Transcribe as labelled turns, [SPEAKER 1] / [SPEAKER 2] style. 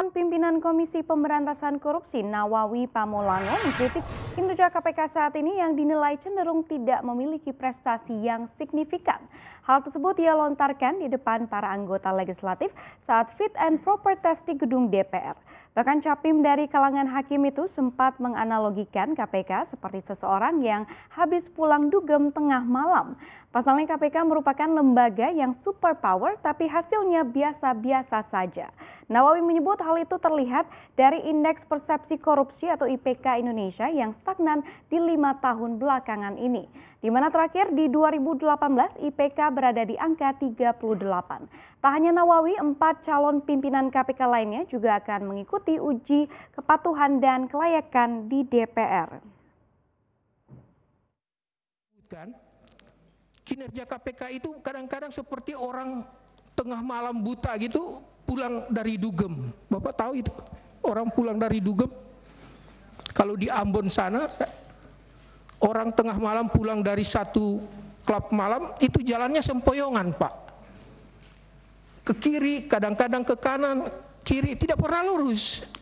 [SPEAKER 1] Mantan pimpinan Komisi Pemberantasan Korupsi Nawawi Pamolango mengkritik kinerja KPK saat ini yang dinilai cenderung tidak memiliki prestasi yang signifikan. Hal tersebut ia lontarkan di depan para anggota legislatif saat fit and proper test di gedung DPR. Bahkan capim dari kalangan hakim itu sempat menganalogikan KPK seperti seseorang yang habis pulang dugem tengah malam. Pasalnya KPK merupakan lembaga yang super power tapi hasilnya biasa-biasa saja. Nawawi menyebut Hal itu terlihat dari Indeks Persepsi Korupsi atau IPK Indonesia yang stagnan di lima tahun belakangan ini. Di mana terakhir di 2018 IPK berada di angka 38. Tak hanya Nawawi, empat calon pimpinan KPK lainnya juga akan mengikuti uji kepatuhan dan kelayakan di DPR.
[SPEAKER 2] Kinerja KPK itu kadang-kadang seperti orang tengah malam buta gitu pulang dari Dugem. Bapak tahu itu? Orang pulang dari Dugem. Kalau di Ambon sana, orang tengah malam pulang dari satu klub malam, itu jalannya sempoyongan, Pak. Ke kiri, kadang-kadang ke kanan, kiri, tidak pernah lurus.